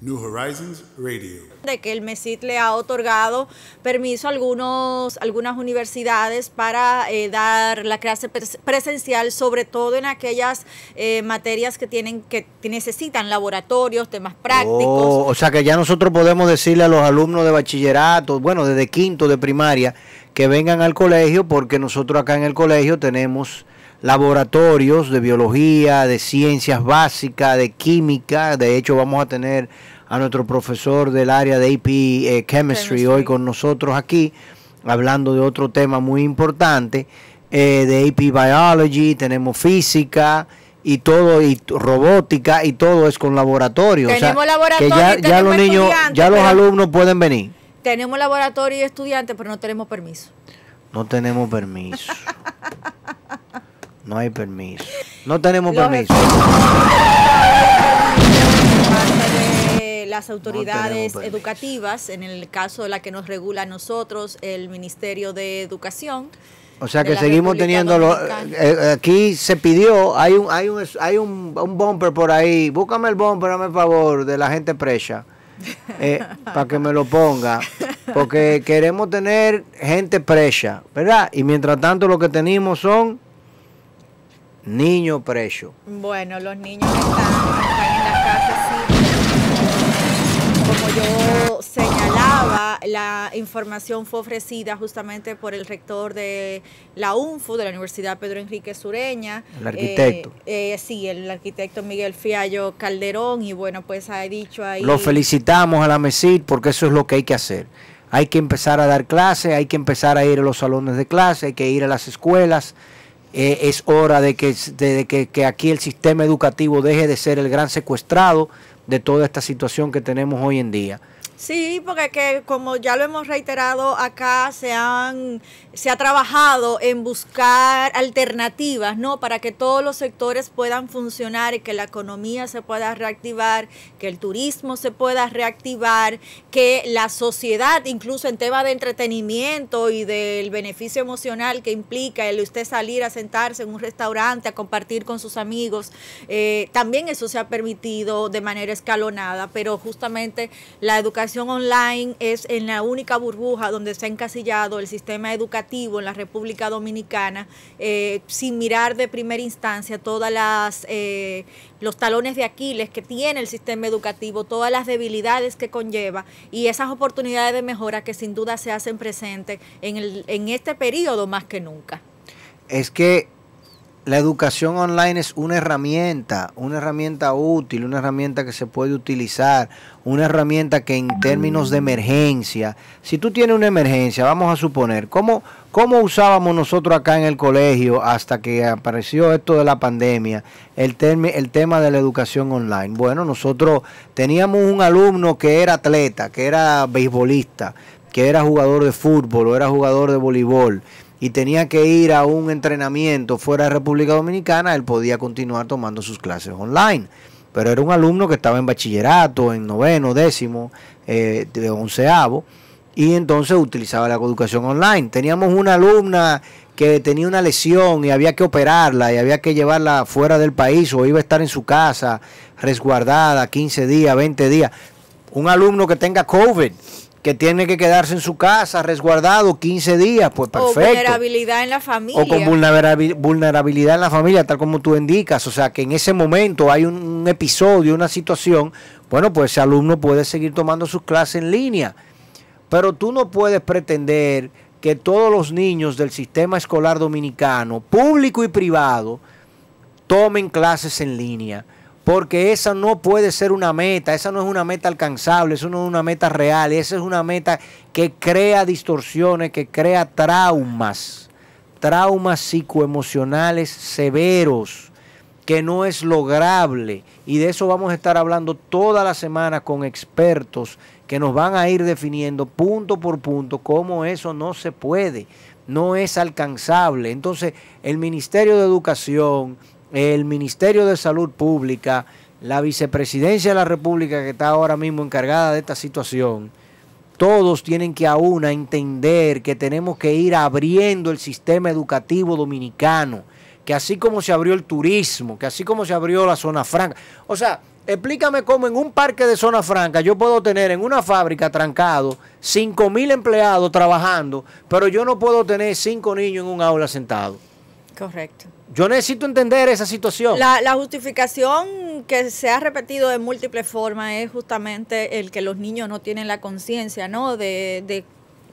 New Horizons Radio. De que el MESIT le ha otorgado permiso a algunas universidades para eh, dar la clase presencial, sobre todo en aquellas eh, materias que tienen que necesitan laboratorios, temas prácticos. Oh, o sea que ya nosotros podemos decirle a los alumnos de bachillerato, bueno, desde quinto de primaria, que vengan al colegio porque nosotros acá en el colegio tenemos laboratorios de biología, de ciencias básicas, de química. De hecho, vamos a tener a nuestro profesor del área de AP eh, chemistry, hoy con nosotros aquí, hablando de otro tema muy importante, eh, de AP Biology, tenemos física y todo y robótica y todo es con laboratorio, tenemos laboratorios que ya, ya los niños, ya los alumnos pueden venir. Tenemos laboratorio y estudiantes, pero no tenemos permiso. No tenemos permiso. No hay permiso. No tenemos permiso. las autoridades educativas, en el caso de la que nos regula nosotros, el Ministerio de Educación. O sea que seguimos teniendo eh, eh, aquí se pidió, hay un hay un hay un, bumper por ahí, búscame el bumper, dame el favor de la gente presa. Eh, para que me lo ponga, porque queremos tener gente presa, ¿verdad? Y mientras tanto lo que tenemos son Niño preso. Bueno, los niños están, en las casas, sí. Como yo señalaba, la información fue ofrecida justamente por el rector de la UNFU, de la Universidad Pedro Enrique Sureña. El arquitecto. Eh, eh, sí, el arquitecto Miguel Fiallo Calderón. Y bueno, pues ha dicho ahí. Lo felicitamos a la MESID porque eso es lo que hay que hacer hay que empezar a dar clases, hay que empezar a ir a los salones de clase, hay que ir a las escuelas, eh, es hora de, que, que, aquí el sistema educativo deje de ser el gran secuestrado de toda esta situación que tenemos hoy en día. Sí, porque que, como ya lo hemos reiterado acá, se, han, se ha trabajado en buscar alternativas, ¿no? Para que todos los sectores puedan funcionar y que la economía se pueda reactivar, que el turismo se pueda reactivar, que la sociedad, incluso en tema de entretenimiento y del beneficio emocional que implica el usted salir a sentarse en un restaurante, a compartir con sus amigos, eh, también eso se ha permitido de manera escalonada, pero justamente la educación online es en la única burbuja donde se ha encasillado el sistema educativo en la República Dominicana, eh, sin mirar de primera instancia todas las eh, los talones de Aquiles que tiene el sistema educativo, todas las debilidades que conlleva y esas oportunidades de mejora que sin duda se hacen presentes en, el, en este periodo más que nunca. Es que la educación online es una herramienta, una herramienta útil, una herramienta que se puede utilizar, una herramienta que en términos de emergencia, si tú tienes una emergencia, vamos a suponer, ¿cómo, usábamos nosotros acá en el colegio hasta que apareció esto de la pandemia, el, el tema de la educación online? Bueno, nosotros teníamos un alumno que era atleta, que era beisbolista, que era jugador de fútbol o era jugador de voleibol y tenía que ir a un entrenamiento fuera de República Dominicana, él podía continuar tomando sus clases online. Pero era un alumno que estaba en bachillerato, en noveno, décimo, eh, de onceavo, y entonces utilizaba la educación online. Teníamos una alumna que tenía una lesión y había que operarla y había que llevarla fuera del país o iba a estar en su casa resguardada 15 días, 20 días. Un alumno que tenga COVID que tiene que quedarse en su casa resguardado 15 días, pues perfecto. O vulnerabilidad en la familia. O con vulnerabilidad en la familia, tal como tú indicas. O sea, que en ese momento hay un, episodio, una situación, bueno, pues ese alumno puede seguir tomando sus clases en línea. Pero tú no puedes pretender que todos los niños del sistema escolar dominicano, público y privado, tomen clases en línea porque esa no puede ser una meta, esa no es una meta alcanzable, eso no es una meta real, esa es una meta que crea distorsiones, que crea traumas, traumas psicoemocionales severos, que no es lograble. Y de eso vamos a estar hablando toda la semana con expertos que nos van a ir definiendo punto por punto cómo eso no se puede, no es alcanzable. Entonces, el Ministerio de Educación, el Ministerio de Salud Pública, la Vicepresidencia de la República que está ahora mismo encargada de esta situación, todos tienen que aún entender que tenemos que ir abriendo el sistema educativo dominicano, que así como se abrió el turismo, que así como se abrió la zona franca, o sea, explícame cómo en un parque de zona franca yo puedo tener en una fábrica trancado 5 mil empleados trabajando, pero yo no puedo tener 5 niños en un aula sentado. Correcto. Yo necesito entender esa situación. La, justificación que se ha repetido de múltiples formas es justamente el que los niños no tienen la conciencia, ¿no? De, de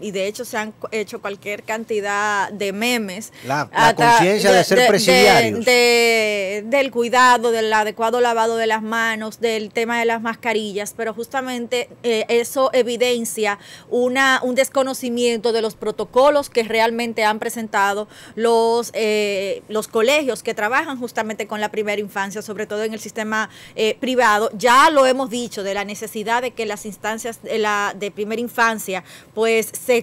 y de hecho se han hecho cualquier cantidad de memes. La, ah, conciencia de, ser presidiarios. del cuidado, del adecuado lavado de las manos, del tema de las mascarillas, pero justamente eh, eso evidencia una, un desconocimiento de los protocolos que realmente han presentado los, eh, los colegios que trabajan justamente con la primera infancia, sobre todo en el sistema eh, privado. Ya lo hemos dicho, de la necesidad de que las instancias de, la, de primera infancia pues se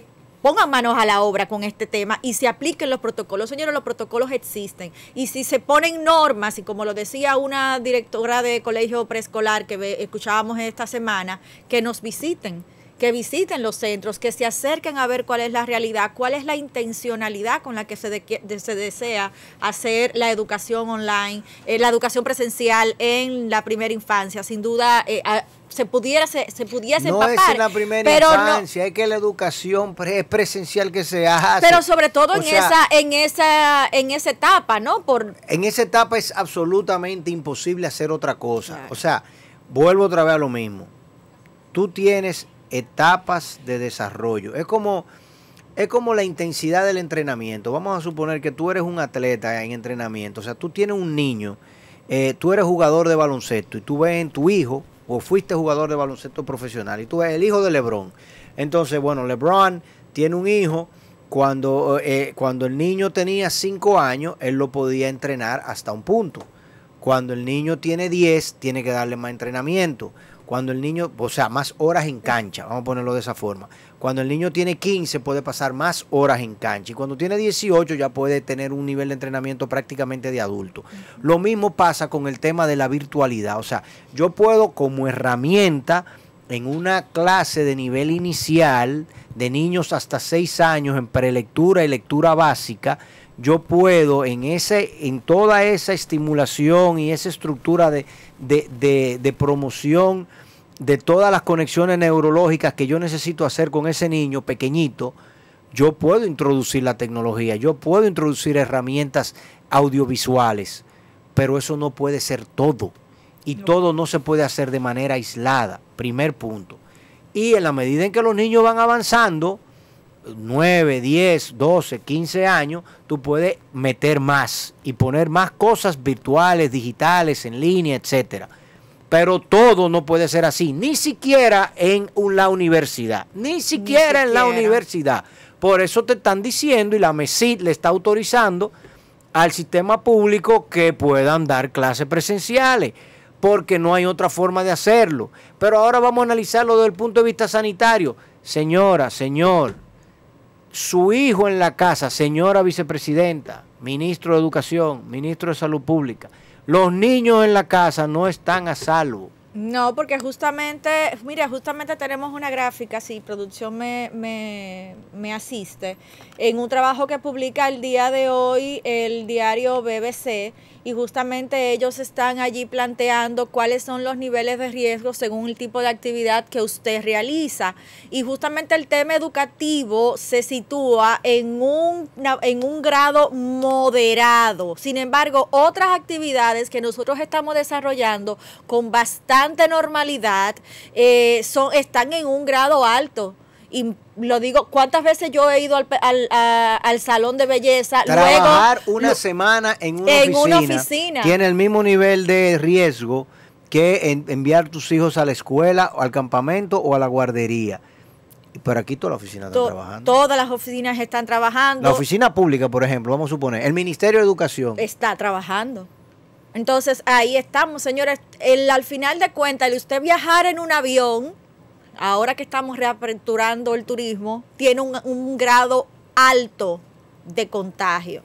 pongan manos a la obra con este tema y se apliquen los protocolos. Señores, los protocolos existen. Y si se ponen normas, y como lo decía una directora de colegio preescolar que escuchábamos esta semana, que nos visiten que visiten los centros, que se acerquen a ver cuál es la realidad, cuál es la intencionalidad con la que se, se desea hacer la educación online, eh, la educación presencial en la primera infancia. Sin duda, eh, se pudiera se, pudiese no empapar, es en la primera infancia, es que la educación es presencial que se hace. Pero sobre todo en esa en esa en esa etapa, ¿no? Por En esa etapa es absolutamente imposible hacer otra cosa. O sea, vuelvo otra vez a lo mismo. Tú tienes etapas de desarrollo. Es como, es como la intensidad del entrenamiento. Vamos a suponer que tú eres un atleta en entrenamiento. O sea, tú tienes un niño, eh, tú eres jugador de baloncesto y tú ves en tu hijo, o fuiste jugador de baloncesto profesional, y tú ves el hijo de Lebron. Entonces, bueno, Lebron tiene un hijo. Cuando, eh, cuando el niño tenía 5 años, él lo podía entrenar hasta un punto. Cuando el niño tiene 10, tiene que darle más entrenamiento. Cuando el niño, o sea, más horas en cancha, vamos a ponerlo de esa forma. Cuando el niño tiene 15 puede pasar más horas en cancha y cuando tiene 18 ya puede tener un nivel de entrenamiento prácticamente de adulto. Lo mismo pasa con el tema de la virtualidad, o sea, yo puedo como herramienta en una clase de nivel inicial de niños hasta 6 años en prelectura y lectura básica, yo puedo en, ese, en toda esa estimulación y esa estructura de, de, de, de promoción de todas las conexiones neurológicas que yo necesito hacer con ese niño pequeñito, yo puedo introducir la tecnología, yo puedo introducir herramientas audiovisuales, pero eso no puede ser todo. Y todo no se puede hacer de manera aislada, primer punto. Y en la medida en que los niños van avanzando, 9, 10, 12, 15 años, tú puedes meter más y poner más cosas virtuales, digitales, en línea, etcétera. Pero todo no puede ser así, ni siquiera en la universidad, ni siquiera, en la universidad. Por eso te están diciendo y la MESID le está autorizando al sistema público que puedan dar clases presenciales, porque no hay otra forma de hacerlo. Pero ahora vamos a analizarlo desde el punto de vista sanitario. Señora, señor, su hijo en la casa, señora vicepresidenta, ministro de Educación, ministro de Salud Pública, los niños en la casa no están a salvo. No, porque justamente, mira, justamente tenemos una gráfica, si producción me, me, me, asiste, en un trabajo que publica el día de hoy el diario BBC, y justamente ellos están allí planteando cuáles son los niveles de riesgo según el tipo de actividad que usted realiza. Y justamente el tema educativo se sitúa en un, en un grado moderado. Sin embargo, otras actividades que nosotros estamos desarrollando con bastante normalidad eh, son, están en un grado alto y lo digo, ¿cuántas veces yo he ido al, al, al salón de belleza? Trabajar una semana en, una, oficina, tiene el mismo nivel de riesgo que enviar tus hijos a la escuela, o al campamento o a la guardería. Pero aquí todas las oficinas están trabajando. Todas las oficinas están trabajando. La oficina pública, por ejemplo, vamos a suponer, el Ministerio de Educación. Está trabajando. Entonces ahí estamos, señores. El, al final de cuentas, el usted viajar en un avión ahora que estamos reaperturando el turismo, tiene un, grado alto de contagio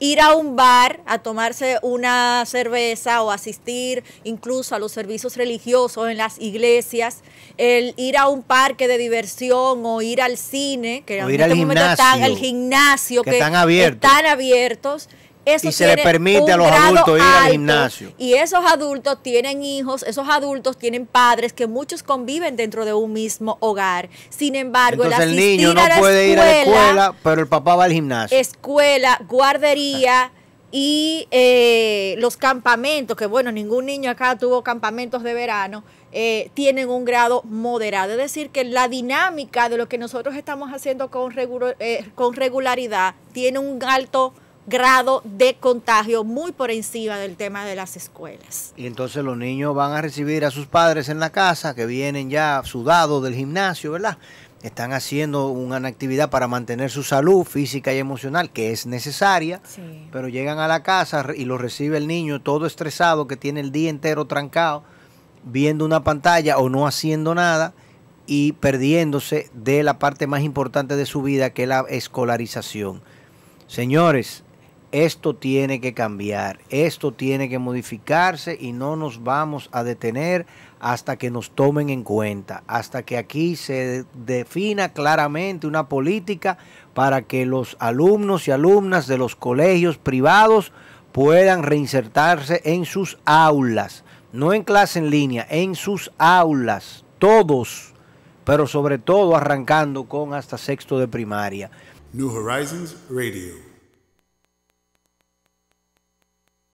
ir a un bar a tomarse una cerveza o asistir incluso a los servicios religiosos en las iglesias, el ir a un parque de diversión o ir al cine, que en este momento están, al gimnasio, que, Están abiertos y se le permite a los adultos ir al gimnasio. Y esos adultos tienen hijos, esos adultos tienen padres que muchos conviven dentro de un mismo hogar. Sin embargo, Entonces, el, niño no puede ir a la escuela, pero el papá va al gimnasio. Escuela, guardería. y eh, los campamentos, que bueno, ningún niño acá tuvo campamentos de verano, eh, tienen un grado moderado. Es decir, que la dinámica de lo que nosotros estamos haciendo con, eh, con regularidad tiene un alto grado de contagio muy por encima del tema de las escuelas. Y entonces los niños van a recibir a sus padres en la casa que vienen ya sudados del gimnasio, ¿verdad? Están haciendo una actividad para mantener su salud física y emocional, que es necesaria, pero llegan a la casa y lo recibe el niño todo estresado, que tiene el día entero trancado, viendo una pantalla o no haciendo nada y perdiéndose de la parte más importante de su vida, que es la escolarización. Señores, esto tiene que cambiar, esto tiene que modificarse y no nos vamos a detener hasta que nos tomen en cuenta, hasta que aquí se defina claramente una política para que los alumnos y alumnas de los colegios privados puedan reinsertarse en sus aulas, no en clase en línea, en sus aulas, todos, pero sobre todo arrancando con hasta sexto de primaria. New Horizons Radio.